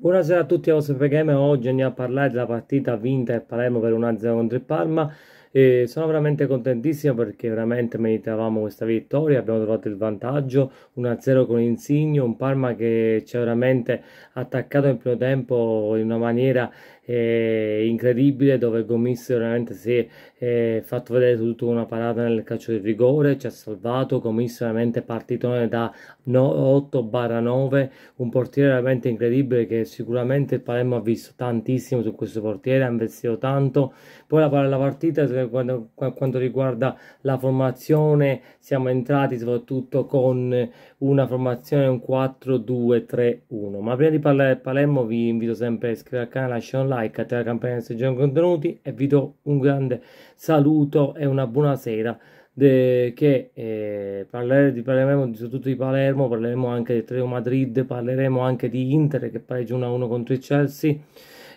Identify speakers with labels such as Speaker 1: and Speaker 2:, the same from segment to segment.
Speaker 1: Buonasera a tutti, Osef Gamer. Oggi andiamo a parlare della partita vinta del Palermo per 1-0 contro il Parma e sono veramente contentissimo perché veramente meritavamo questa vittoria, abbiamo trovato il vantaggio, 1-0 con Insigne, un Parma che ci ha veramente attaccato nel primo tempo in una maniera eh, incredibile dove Gomis veramente si è eh, fatto vedere tutto una parata nel calcio di rigore, ci ha salvato, Gomis veramente partito da no, 8-9, un portiere veramente incredibile che sicuramente il Palermo ha visto tantissimo su questo portiere, ha investito tanto, poi la, la partita quando, quanto, riguarda la formazione siamo entrati soprattutto con una formazione un 4-2-3-1 ma prima di parlare di Palermo vi invito sempre a iscrivervi al canale lasciare un like attivare la campanella se già contenuti e vi do un grande saluto e una buona sera de, che eh, parlere, di, parleremo di, soprattutto di Palermo parleremo anche di Treo Madrid parleremo anche di Inter che pareggia 1-1 contro il Chelsea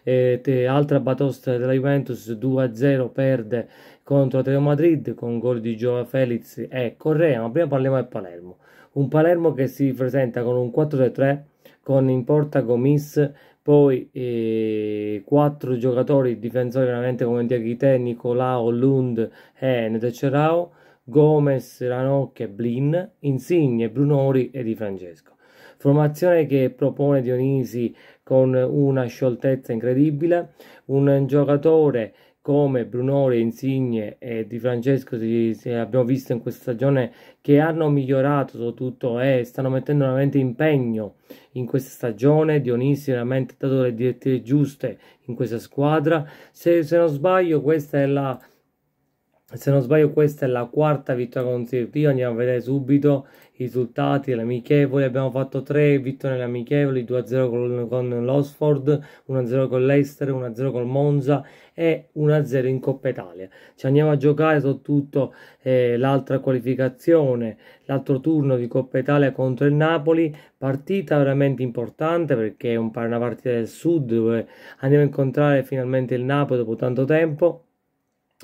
Speaker 1: eh, altra batosta della Juventus 2-0 perde contro Atletico Madrid con gol di Giova Felix e Correa, ma prima parliamo del Palermo. Un Palermo che si presenta con un 4 3 con in porta Gomis, poi eh, giocatori difensori veramente come Diaghite, Nicolao, Lund e Netecerao, Gomez, Ranocchia, Blin, Insigne, Brunori e Di Francesco formazione che propone Dionisi con una scioltezza incredibile, un giocatore come Brunori, Insigne e Di Francesco abbiamo visto in questa stagione che hanno migliorato soprattutto e eh, stanno mettendo veramente impegno in questa stagione Dionisi veramente ha dato le direttive giuste in questa squadra se, se non sbaglio questa è la se non sbaglio questa è la quarta vittoria consecutiva, andiamo a vedere subito i risultati, amichevoli, abbiamo fatto tre vittorie alle amichevoli, 2-0 con, con l'Osford, 1-0 con l'Ester, 1-0 con Monza e 1-0 in Coppa Italia. Ci andiamo a giocare soprattutto eh, l'altra qualificazione, l'altro turno di Coppa Italia contro il Napoli, partita veramente importante perché è un, una partita del sud dove andiamo a incontrare finalmente il Napoli dopo tanto tempo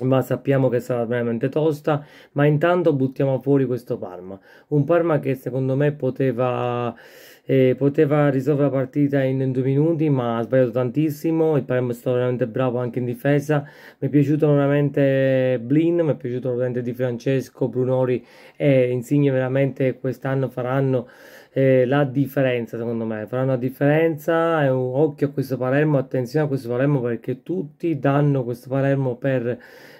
Speaker 1: ma sappiamo che sarà veramente tosta ma intanto buttiamo fuori questo Parma un Parma che secondo me poteva eh, poteva risolvere la partita in due minuti ma ha sbagliato tantissimo il Palermo è stato veramente bravo anche in difesa mi è piaciuto veramente Blin mi è piaciuto veramente Di Francesco Brunori e Insigne veramente quest'anno faranno eh, la differenza secondo me faranno la differenza e un occhio a questo Palermo attenzione a questo Palermo perché tutti danno questo Palermo per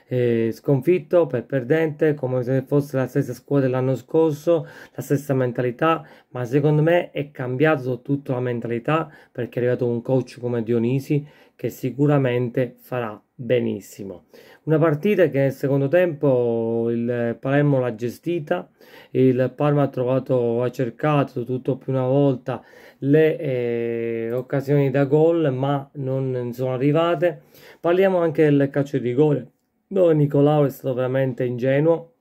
Speaker 1: eh, sconfitto, per perdente, come se fosse la stessa squadra dell'anno scorso, la stessa mentalità, ma secondo me è cambiato tutta la mentalità perché è arrivato un coach come Dionisi che sicuramente farà benissimo. Una partita che nel secondo tempo il Palermo l'ha gestita, il Parma ha trovato, ha cercato tutto più una volta le eh, occasioni da gol, ma non sono arrivate. Parliamo anche del calcio di rigore dove Nicolao è stato veramente ingenuo.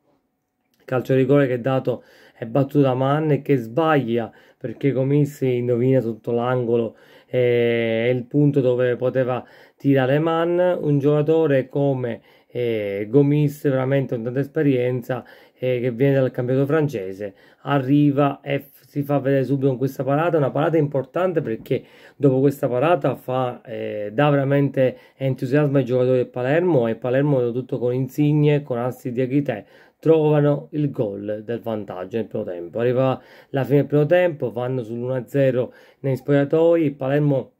Speaker 1: Calcio di rigore che è dato è battuto da Mann e che sbaglia perché Comissi indovina sotto l'angolo eh, è il punto dove poteva tirare Mann un giocatore come eh, Gomis veramente con tanta esperienza eh, che viene dal campionato francese, arriva e si fa vedere subito con questa parata, una parata importante perché dopo questa parata fa, eh, dà veramente entusiasmo ai giocatori del Palermo e Palermo tutto con Insigne, con Assi di Aghite trovano il gol del vantaggio nel primo tempo. Arriva la fine del primo tempo, vanno sull'1-0 nei spogliatoi, Palermo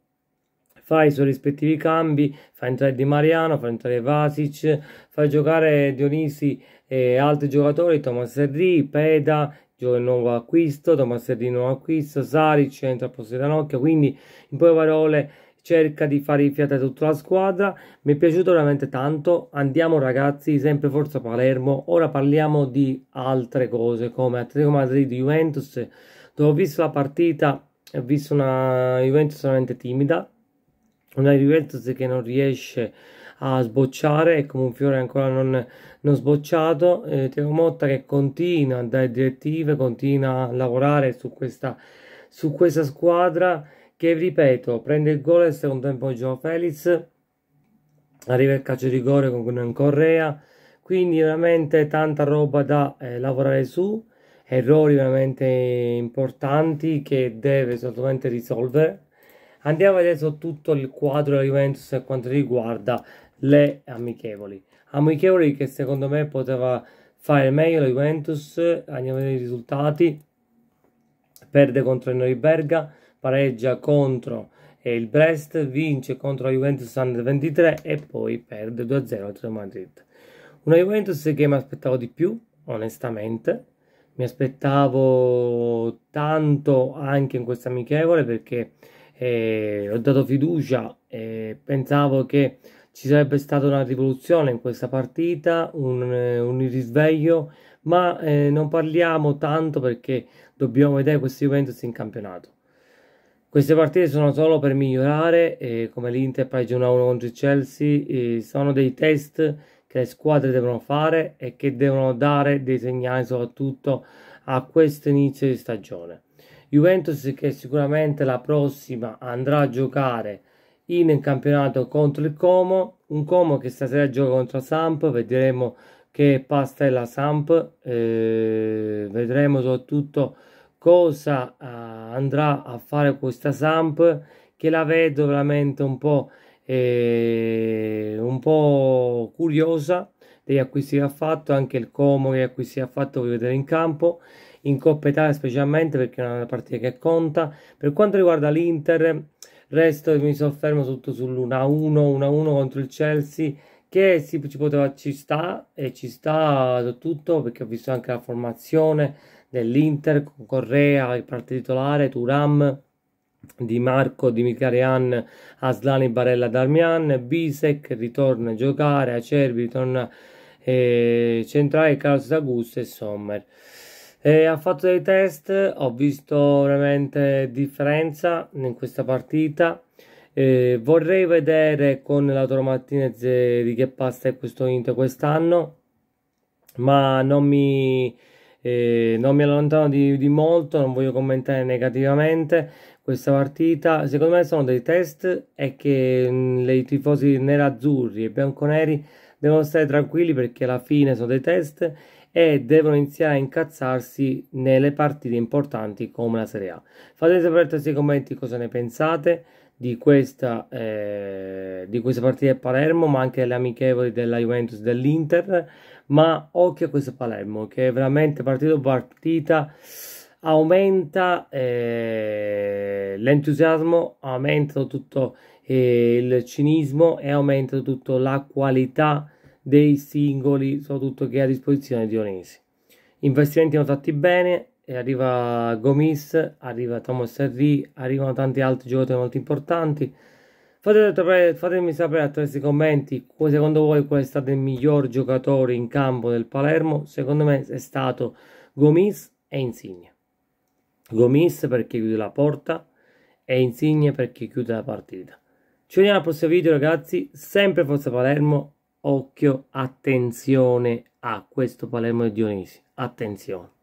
Speaker 1: fa i suoi rispettivi cambi, fa entrare Di Mariano, fa entrare Vasic, fa giocare Dionisi e altri giocatori, Thomas Henry, Peda, nuovo acquisto, Thomas Henry nuovo acquisto, Saric entra a posto di Ranocchio, quindi in poche parole cerca di fare rifiatare tutta la squadra, mi è piaciuto veramente tanto, andiamo ragazzi, sempre Forza Palermo, ora parliamo di altre cose come Atletico Madrid-Juventus, dove ho visto la partita, ho visto una Juventus veramente timida, una Juventus che non riesce a a sbocciare e come un fiore ancora non, non sbocciato. Eh, Teo Motta che continua a dare direttive, continua a lavorare su questa, su questa squadra che, ripeto, prende il gol al secondo tempo Gio Felix, arriva il calcio di rigore con Correa, quindi veramente tanta roba da eh, lavorare su errori veramente importanti che deve assolutamente risolvere. Andiamo adesso tutto il quadro della Juventus per quanto riguarda le amichevoli. Amichevoli che secondo me poteva fare meglio la Juventus, andiamo a vedere i risultati. Perde contro il Noriberga, pareggia contro eh, il Brest, vince contro la Juventus Under 23 e poi perde 2-0 al contro Madrid. Una Juventus che mi aspettavo di più, onestamente. Mi aspettavo tanto anche in questa amichevole perché eh, ho dato fiducia e pensavo che ci sarebbe stata una rivoluzione in questa partita, un, eh, un risveglio, ma eh, non parliamo tanto perché dobbiamo vedere questo Juventus in campionato. Queste partite sono solo per migliorare, e come l'Inter pareggia 1-1 contro il Chelsea, eh, sono dei test che le squadre devono fare e che devono dare dei segnali soprattutto a questo inizio di stagione. Juventus che sicuramente la prossima andrà a giocare in campionato contro il Como, un Como che stasera gioca contro la Samp, vedremo che pasta è la Samp, eh, vedremo soprattutto cosa eh, andrà a fare questa Samp, che la vedo veramente un po', eh, un po curiosa degli acquisti che ha fatto, anche il Como che acquisti ha fatto voglio vedere in campo, in Coppa Italia specialmente perché è una partita che conta. Per quanto riguarda l'Inter resto mi soffermo tutto sull'1-1, 1-1 contro il Chelsea che si, ci poteva, ci sta e ci sta tutto perché ho visto anche la formazione dell'Inter con Correa, il parte titolare, Turam, Di Marco, Dimicarian, Aslani, Barella, Darmian, Bisek, ritorna a giocare, Acerbi, ritorna eh, centrale, Carlos D'Augusto e Sommer. Eh, hanno fatto dei test, ho visto veramente differenza in questa partita. Eh, vorrei vedere con l'Autoro Martinez di che pasta è questo Inter quest'anno, ma non mi, eh, non mi allontano di, di, molto, non voglio commentare negativamente questa partita. Secondo me sono dei test e che mh, mm, i tifosi nerazzurri e bianconeri devono stare tranquilli perché alla fine sono dei test e devono iniziare a incazzarsi nelle partite importanti come la Serie A. Fate sapere nei commenti cosa ne pensate di, questa, eh, di queste a Palermo, ma anche delle amichevoli della Juventus dell'Inter. Ma occhio a questo Palermo che veramente partito dopo partita aumenta eh, l'entusiasmo, aumenta tutto eh, il cinismo e aumenta tutto la qualità dei singoli, soprattutto che ha a disposizione Dionisi. Investimenti hanno fatti bene, e arriva Gomis, arriva Thomas Henry, arrivano tanti altri giocatori molto importanti. fatemi sapere attraverso i commenti secondo voi qual è stato il miglior giocatore in campo del Palermo. Secondo me è stato Gomis e Insigne. Gomis perché chiude la porta e Insigne perché chiude la partita. Ci vediamo al prossimo video ragazzi, sempre Forza Palermo occhio, attenzione a questo Palermo di Dionisi, attenzione.